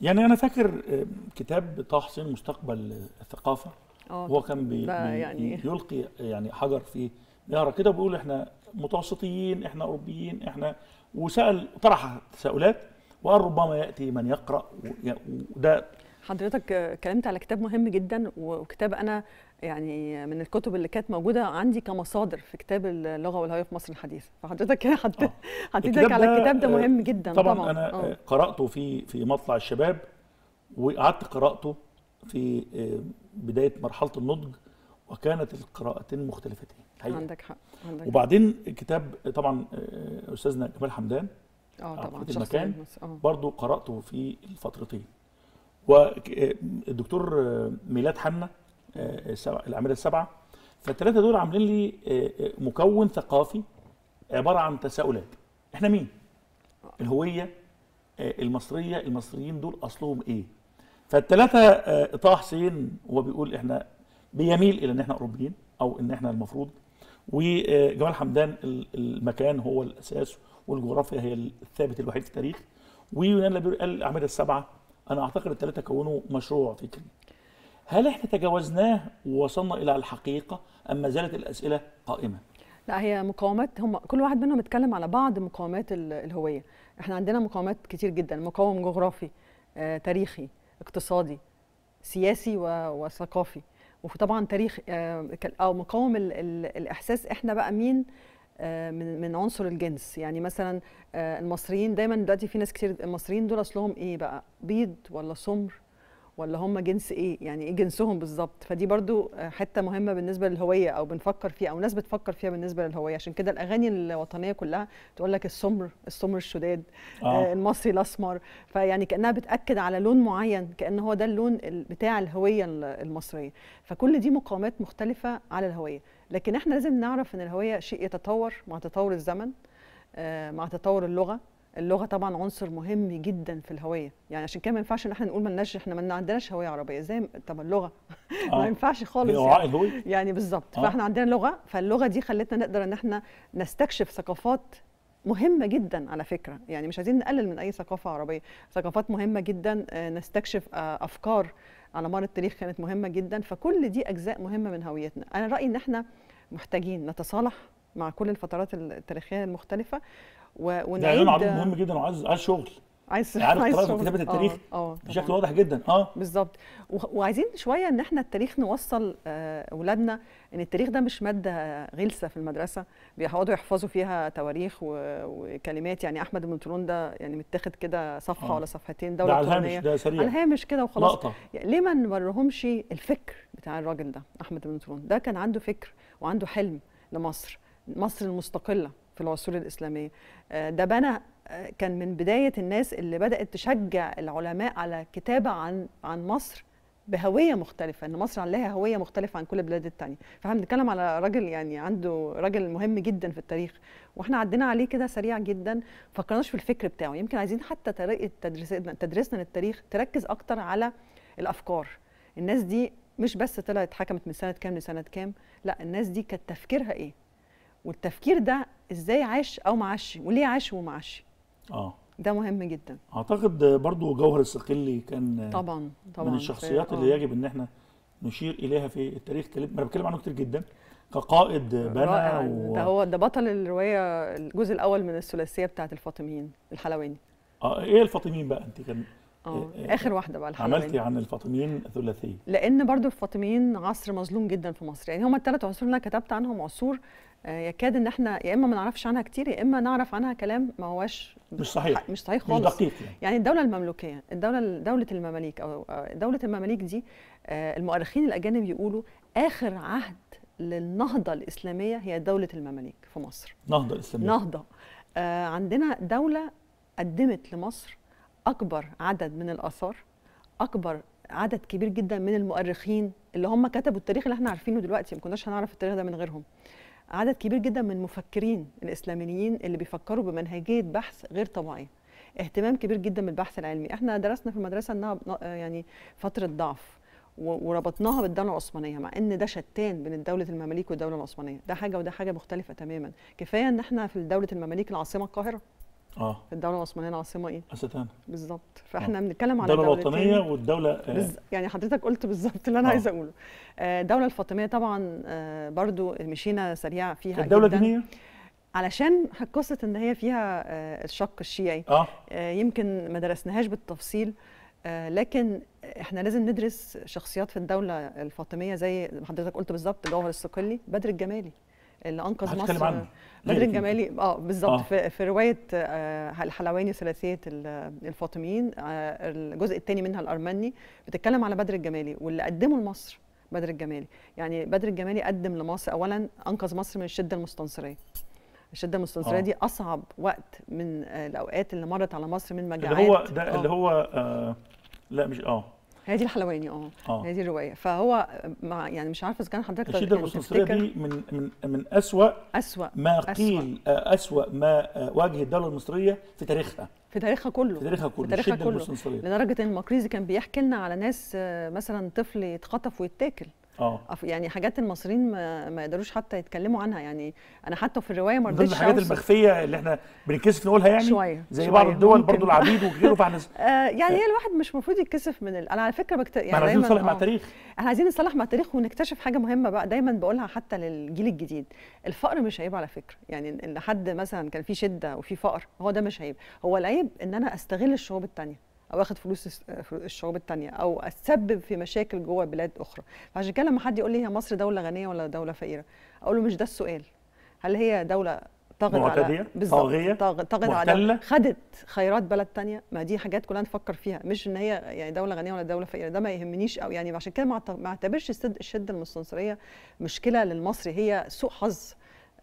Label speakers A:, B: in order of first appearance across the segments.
A: يعني انا فاكر آه، كتاب طه حسين مستقبل الثقافه
B: آه، هو كان بي يعني
A: يلقي يعني حجر فيه يقرا كده بيقول احنا متوسطيين احنا اوروبيين احنا وسال طرح تساؤلات وقال ربما ياتي من يقرا وده
B: حضرتك اتكلمت على كتاب مهم جدا وكتاب انا يعني من الكتب اللي كانت موجوده عندي كمصادر في كتاب اللغه والهويه في مصر الحديثه فحضرتك آه. حطيتك الكتاب على الكتاب ده آه، مهم جدا طبعا, طبعًا. انا أوه. آه،
A: قراته في في مطلع الشباب وقعدت قراته في بدايه مرحله النضج وكانت القراءتين مختلفتين هي. عندك حق عندك وبعدين الكتاب طبعا استاذنا جمال حمدان اه طبعا المكان برضه قراته في الفترتين والدكتور ميلاد حنا الاعمال السبعه فالثلاثه دول عاملين لي آه، آه، مكون ثقافي عباره عن تساؤلات احنا مين الهويه آه، المصريه المصريين دول اصلهم ايه فالثلاثه طه حسين هو بيقول احنا بيميل الى ان احنا اوروبيين او ان احنا المفروض وجمال حمدان المكان هو الاساس والجغرافيا هي الثابت الوحيد في التاريخ ويونان لابير قال الاعمده السبعه انا اعتقد الثلاثه كونوا مشروع فكري هل احنا تجاوزناه ووصلنا الى الحقيقه ام ما زالت الاسئله قائمه
B: لا هي مقاومات هم كل واحد منهم اتكلم على بعض مقاومات الهويه احنا عندنا مقاومات كتير جدا مقاوم جغرافي آه، تاريخي اقتصادي سياسي وثقافي وطبعا تاريخ آه، او مقاوم الاحساس احنا بقى مين آه، من من عنصر الجنس يعني مثلا آه، المصريين دايما دلوقتي في ناس كتير المصريين دول اصلهم ايه بقى بيض ولا سمر ولا هم جنس ايه يعني ايه جنسهم بالظبط فدي برضو آه، حته مهمه بالنسبه للهويه او بنفكر فيها او ناس بتفكر فيها بالنسبه للهويه عشان كده الاغاني الوطنيه كلها تقول لك السمر السمر الشداد آه. المصري الاسمر فيعني كانها بتاكد على لون معين كان هو ده اللون بتاع الهويه المصريه فكل دي مقامات مختلفه على الهويه لكن احنا لازم نعرف ان الهويه شيء يتطور مع تطور الزمن آه، مع تطور اللغه اللغه طبعا عنصر مهم جدا في الهويه يعني عشان كده ما ينفعش ان احنا نقول ما لناش احنا ما عندناش هويه عربيه زي طب اللغه ما آه. ينفعش خالص يعني, يعني بالظبط آه. فاحنا عندنا لغه فاللغه دي خلتنا نقدر ان احنا نستكشف ثقافات مهمه جدا على فكره يعني مش عايزين نقلل من اي ثقافه عربيه ثقافات مهمه جدا نستكشف افكار على مر التاريخ كانت مهمه جدا فكل دي اجزاء مهمه من هويتنا انا رايي ان احنا محتاجين نتصالح مع كل الفترات التاريخيه المختلفه ونعيد ده مهم جدا وعايز
A: شغل عايز يعني عارف خلاص كتابه التاريخ أوه. أوه. بشكل واضح جدا اه
B: بالظبط وعايزين شويه ان احنا التاريخ نوصل اولادنا آه، ان التاريخ ده مش ماده غلسه في المدرسه بيقعدوا يحفظوا فيها تواريخ وكلمات يعني احمد بن طولون ده يعني متاخد كده صفحه آه. ولا صفحتين دوله ده على الهامش ده سريع على الهامش كده وخلاص لقطة. يعني ليه ما نوريهمش الفكر بتاع الراجل ده احمد بن طولون ده كان عنده فكر وعنده حلم لمصر مصر المستقله في العصور الاسلاميه آه، ده بنى كان من بدايه الناس اللي بدات تشجع العلماء على كتابه عن عن مصر بهويه مختلفه ان مصر عليها هويه مختلفه عن كل البلاد الثانيه فاحنا بنتكلم على راجل يعني عنده راجل مهم جدا في التاريخ واحنا عدينا عليه كده سريع جدا فكرناش في الفكر بتاعه يمكن عايزين حتى طريقه تدريسنا تدريسنا للتاريخ تركز اكتر على الافكار الناس دي مش بس طلعت حكمت من سنه كام لسنه كام لا الناس دي كانت تفكيرها ايه والتفكير ده ازاي عاش او ما وليه عاش وما اه ده مهم جدا
A: اعتقد برضو جوهر الصقلي كان طبعا طبعا من الشخصيات اللي آه. يجب ان احنا نشير اليها في التاريخ انا بتكلم عنه كتير جدا كقائد بنى و... ده هو
B: ده بطل الروايه الجزء الاول من الثلاثيه بتاعه الفاطميين الحلواني اه ايه
A: الفاطميين بقى انت كان اه إيه، إيه، اخر إيه. واحده بقى الحلوين. عملتي يعني. عن الفاطميين ثلاثيه
B: لان برضو الفاطميين عصر مظلوم جدا في مصر يعني هم الثلاث عصور اللي انا كتبت عنهم عصور آه، يكاد ان احنا يا اما ما نعرفش عنها كتير يا اما نعرف عنها كلام ما هواش مش صحيح مش صحيح خالص مش دقيق يعني. يعني الدوله المملوكيه الدوله دوله المماليك او دوله المماليك دي آه، المؤرخين الاجانب يقولوا اخر عهد للنهضه الاسلاميه هي دوله المماليك في مصر
A: نهضه اسلاميه نهضه
B: آه، عندنا دوله قدمت لمصر اكبر عدد من الاثار اكبر عدد كبير جدا من المؤرخين اللي هم كتبوا التاريخ اللي احنا عارفينه دلوقتي ما كناش هنعرف التاريخ ده من غيرهم عدد كبير جدا من المفكرين الاسلاميين اللي بيفكروا بمنهجيه بحث غير طبيعيه اهتمام كبير جدا بالبحث العلمي احنا درسنا في المدرسه انها يعني فتره ضعف وربطناها بالدوله العثمانيه مع ان ده شتان بين دوله المماليك والدوله العثمانيه ده حاجه وده حاجه مختلفه تماما كفايه ان احنا في دوله المماليك العاصمه القاهره اه الدوله العثمانيه العاصمه ايه؟ استانا بالظبط فاحنا آه. بنتكلم على الدوله الوطنيه
A: والدوله آه. بز...
B: يعني حضرتك قلت بالظبط اللي انا آه. عايزه اقوله آه، الدوله الفاطميه طبعا آه، برضو مشينا سريع فيها الدوله الدينيه علشان قصه ان هي فيها الشق الشيعي آه. يمكن ما درسناهاش بالتفصيل لكن احنا لازم ندرس شخصيات في الدوله الفاطميه زي حضرتك قلت بالظبط جوهر السقلي بدر الجمالي اللي انقذ مصر بدر الجمالي اه بالظبط آه. في, في روايه آه، الحلواني ثلاثيه الفاطميين آه، الجزء الثاني منها الارمني بتتكلم على بدر الجمالي واللي قدمه لمصر بدر الجمالي يعني بدر الجمالي قدم لمصر اولا انقذ مصر من الشده المستنصريه الشده المستنصريه آه. دي اصعب وقت من الاوقات اللي مرت على مصر من مجاعات اللي هو ده آه. اللي
A: هو آه لا مش اه
B: هي دي الحلواني اه هي آه. دي الروايه فهو مع يعني مش عارفه اذا كان حضرتك الشده يعني المستنصريه دي
A: من من من اسوء اسوء ما قيل آه، اسوء ما آه، واجه الدوله المصريه في تاريخها في تاريخها كله في تاريخها كله في تاريخها كله
B: لدرجه ان المقريزي كان بيحكي لنا على ناس مثلا طفل يتخطف ويتاكل اه يعني حاجات المصريين ما, ما يقدروش حتى يتكلموا عنها يعني انا حتى في الروايه ما رضيتش الحاجات
A: المخفيه اللي احنا بنتكسف نقولها يعني شويه زي شوية. بعض الدول برضو العبيد وغيره فاحنا
B: آه، يعني هي الواحد مش المفروض يتكسف من ال... انا على فكره بكت... يعني عايزين نصلح مع آه. التاريخ احنا عايزين نصلح مع التاريخ ونكتشف حاجه مهمه بقى دايما بقولها حتى للجيل الجديد الفقر مش عيب على فكره يعني ان حد مثلا كان في شده وفي فقر هو ده مش عيب هو العيب ان انا استغل الشعوب الثانيه او اخد فلوس آه، الشعوب الثانيه او اتسبب في مشاكل جوه بلاد اخرى فعشان كده لما حد يقول لي هي مصر دوله غنيه ولا دوله فقيره اقول له مش ده السؤال هل هي دوله طاغيه على طاغيه طاغيه على خدت خيرات بلد تانية ما دي حاجات كلها نفكر فيها مش ان هي يعني دوله غنيه ولا دوله فقيره ده ما يهمنيش او يعني عشان كده ما اعتبرش الشده المستنصريه مشكله للمصري هي سوء حظ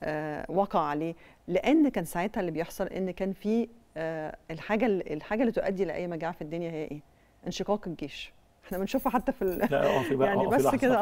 B: آه وقع عليه لان كان ساعتها اللي بيحصل ان كان في آه، الحاجه الحاجه اللي تؤدي لاي مجاعه في الدنيا هي ايه؟ انشقاق الجيش احنا بنشوفها حتى في ال... لا في يعني بس كده